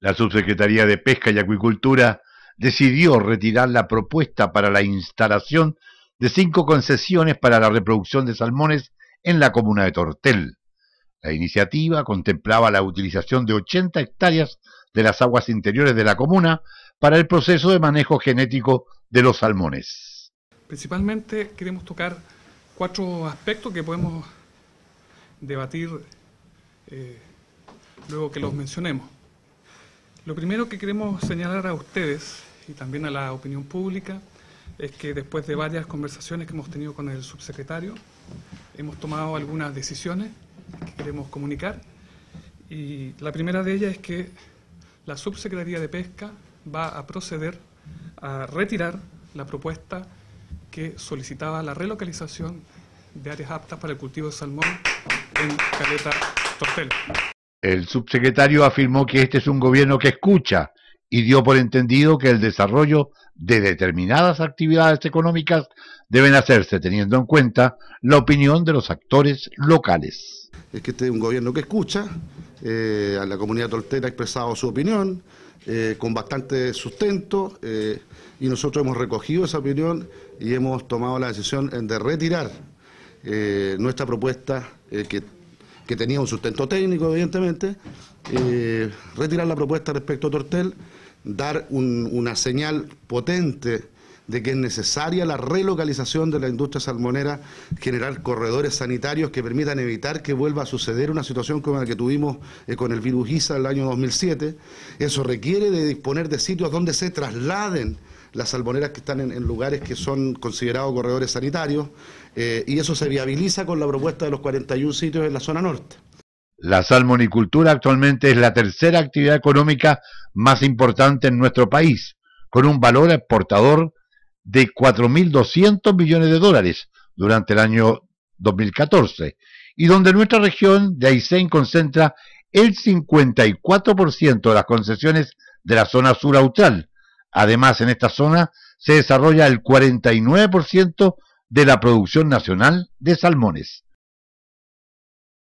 La Subsecretaría de Pesca y Acuicultura decidió retirar la propuesta para la instalación de cinco concesiones para la reproducción de salmones en la comuna de Tortel. La iniciativa contemplaba la utilización de 80 hectáreas de las aguas interiores de la comuna para el proceso de manejo genético de los salmones. Principalmente queremos tocar cuatro aspectos que podemos debatir eh, luego que los mencionemos. Lo primero que queremos señalar a ustedes y también a la opinión pública es que después de varias conversaciones que hemos tenido con el subsecretario, hemos tomado algunas decisiones que queremos comunicar. Y la primera de ellas es que la Subsecretaría de Pesca va a proceder a retirar la propuesta que solicitaba la relocalización de áreas aptas para el cultivo de salmón en Caleta Tortel. El subsecretario afirmó que este es un gobierno que escucha y dio por entendido que el desarrollo de determinadas actividades económicas deben hacerse teniendo en cuenta la opinión de los actores locales. Es que este es un gobierno que escucha, eh, a la comunidad toltera ha expresado su opinión eh, con bastante sustento eh, y nosotros hemos recogido esa opinión y hemos tomado la decisión de retirar nuestra propuesta que que tenía un sustento técnico, evidentemente, eh, retirar la propuesta respecto a Tortel, dar una señal potente de que es necesaria la relocalización de la industria salmonera, generar corredores sanitarios que permitan evitar que vuelva a suceder una situación como la que tuvimos eh, con el virus ISA el año 2007. Eso requiere de disponer de sitios donde se trasladen las salmoneras que están en, lugares que son considerados corredores sanitarios, eh, y eso se viabiliza con la propuesta de los 41 sitios en la zona norte. La salmonicultura actualmente es la tercera actividad económica más importante en nuestro país, con un valor exportador de 4.200 millones de dólares durante el año 2014, y donde nuestra región de Aysén concentra el 54% de las concesiones de la zona sur austral, Además, en esta zona se desarrolla el 49% de la producción nacional de salmones.